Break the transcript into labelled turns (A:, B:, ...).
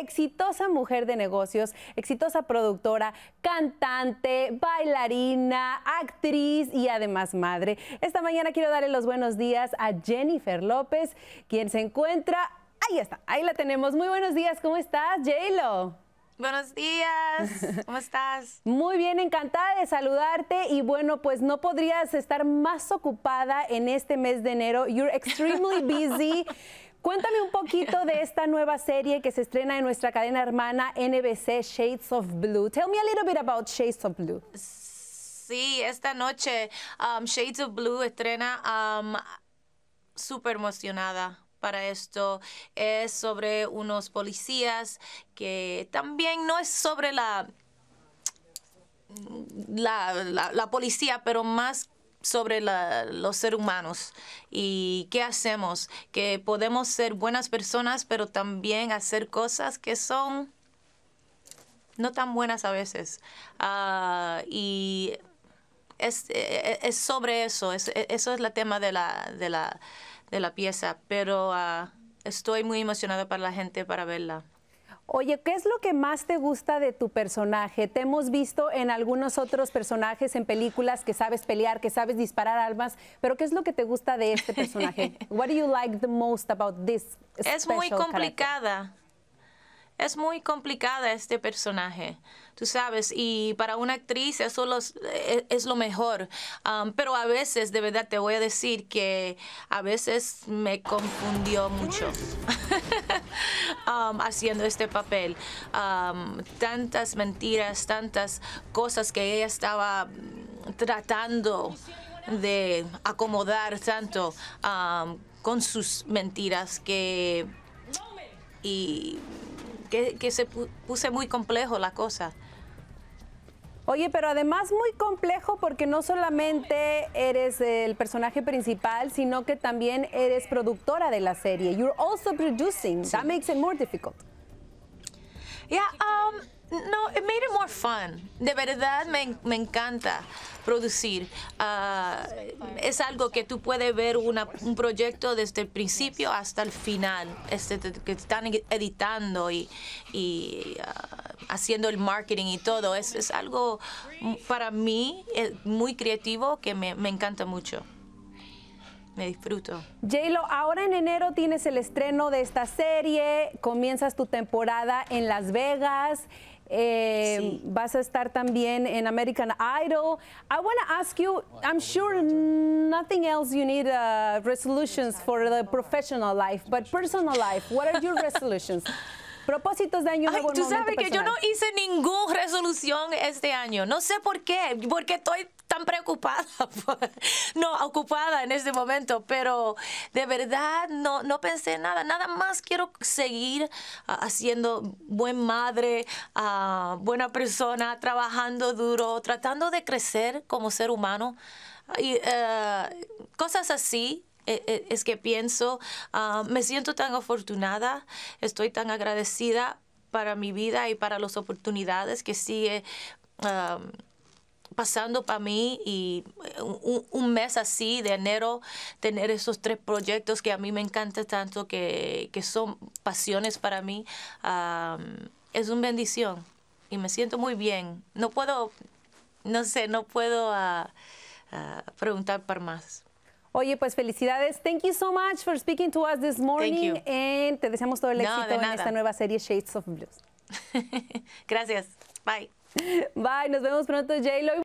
A: exitosa mujer de negocios, exitosa productora, cantante, bailarina, actriz y además madre. Esta mañana quiero darle los buenos días a Jennifer López, quien se encuentra... Ahí está, ahí la tenemos. Muy buenos días, ¿cómo estás, J-Lo?
B: Buenos días, ¿cómo estás?
A: Muy bien, encantada de saludarte y bueno, pues no podrías estar más ocupada en este mes de enero. You're extremely busy. Cuéntame un poquito de esta nueva serie que se estrena en nuestra cadena hermana NBC Shades of Blue. Tell me a little bit about Shades of Blue.
B: Sí, esta noche um, Shades of Blue estrena um, súper emocionada para esto. Es sobre unos policías que también no es sobre la, la, la, policía, pero más sobre la, los seres humanos y qué hacemos, que podemos ser buenas personas, pero también hacer cosas que son no tan buenas a veces. Ah, y eh, es, sobre eso, e, eso es el tema de la, de la, de la pieza, pero ah, estoy muy emocionada para la gente para verla.
A: Oye, ¿qué es lo que más te gusta de tu personaje? Te hemos visto en algunos otros personajes, en películas, que sabes pelear, que sabes disparar armas, pero ¿qué es lo que te gusta de este personaje? What do you like the most about this? Es muy
B: complicada es muy complicada este personaje, tú sabes, y para una actriz eso eh, es, lo mejor. Um, pero a veces, de verdad, te voy a decir que a veces me confundió mucho um, haciendo este papel. Um, tantas mentiras, tantas cosas que ella estaba tratando de acomodar tanto con sus mentiras que y que, se puse muy complejo la cosa.
A: Oye, pero además muy complejo porque no solamente eres el personaje principal, sino que también eres productora de la serie. You're also producing. That makes it more difficult.
B: Yeah, um, no, it made it more fun. De verdad me, encanta producir. Ah, es algo que tú puedes ver una, un proyecto desde el principio hasta el final, este, que están editando y, ah, haciendo el marketing y todo. Es, es algo para mí eh, muy creativo que me, encanta mucho me disfruto.
A: j ahora en enero tienes el estreno de esta serie, comienzas tu temporada en Las Vegas. Eh, sí. Vas a estar también en American Idol. I want to ask you, I'm sure nothing else you need uh, resolutions for the professional life, but personal life, what are your resolutions?
B: Propósitos de año nuevo. Ay, tú sabes que yo no hice ninguna resolución este año. No sé por qué, porque estoy tan preocupada, pues. no, ocupada en este momento, pero de verdad no, no pensé nada, nada más quiero seguir ah, haciendo buen madre, ah, buena persona, trabajando duro, tratando de crecer como ser humano, y, eh, cosas así, e, e, es que pienso, ah, me siento tan afortunada, estoy tan agradecida para mi vida y para las oportunidades que sigue ah, pasando para mí y eh, un, mes así de enero tener esos tres proyectos que a mí me encanta tanto, que, son pasiones para mí, ah, es una bendición y me siento muy bien. No puedo, no sé, no puedo preguntar para más.
A: Oye, pues felicidades. Thank you so much for speaking to us this morning. And te deseamos todo el éxito en esta nueva serie Shades of Blues.
B: Gracias. Bye.
A: Bye. Nos vemos pronto, J-Lo.